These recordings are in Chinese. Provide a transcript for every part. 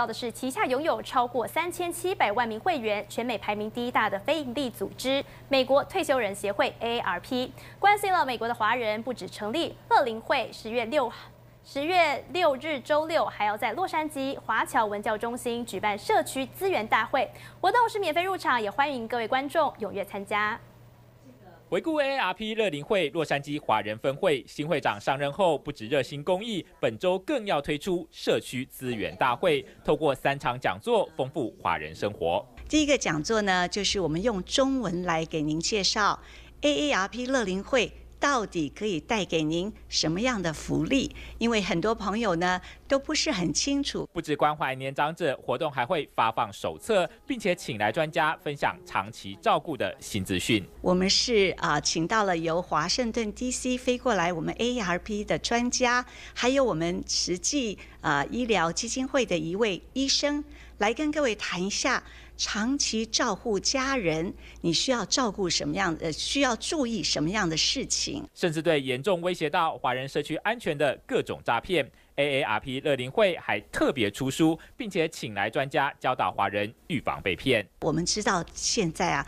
到的是旗下拥有超过三千七百万名会员、全美排名第一大的非营利组织——美国退休人协会 （AARP），关心了美国的华人不止成立贺林会。十月六、十月六日周六，还要在洛杉矶华侨文教中心举办社区资源大会，活动是免费入场，也欢迎各位观众踊跃参加。回顾 AARP 乐林会洛杉矶华人分会新会长上任后，不止热心公益，本周更要推出社区资源大会，透过三场讲座丰富华人生活。第一个讲座呢，就是我们用中文来给您介绍 AARP 乐林会。到底可以带给您什么样的福利？因为很多朋友呢都不是很清楚。不止关怀年长者，活动还会发放手册，并且请来专家分享长期照顾的新资讯。我们是啊，请到了由华盛顿 DC 飞过来，我们 ARP 的专家，还有我们实际啊医疗基金会的一位医生，来跟各位谈一下。长期照顾家人，你需要照顾什么样？呃，需要注意什么样的事情？甚至对严重威胁到华人社区安全的各种诈骗，A A R P 乐林会还特别出书，并且请来专家教导华人预防被骗。我们知道现在啊。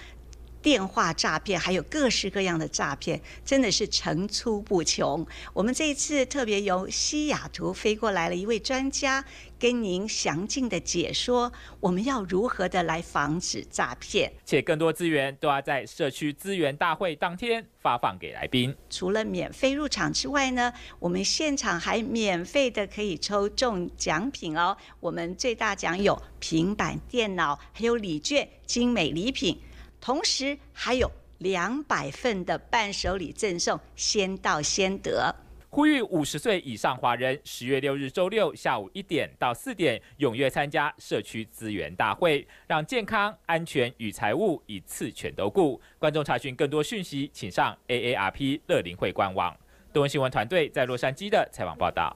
电话诈骗，还有各式各样的诈骗，真的是层出不穷。我们这一次特别由西雅图飞过来了一位专家，跟您详尽的解说我们要如何的来防止诈骗。且更多资源都要在社区资源大会当天发放给来宾。除了免费入场之外呢，我们现场还免费的可以抽中奖品哦。我们最大奖有平板电脑，还有礼券、精美礼品。同时还有两百份的伴手礼赠送，先到先得。呼吁五十岁以上华人，十月六日周六下午一点到四点，踊跃参加社区资源大会，让健康、安全与财务一次全都顾。观众查询更多讯息，请上 AARP 乐林会官网。东文新闻团队在洛杉矶的采访报道。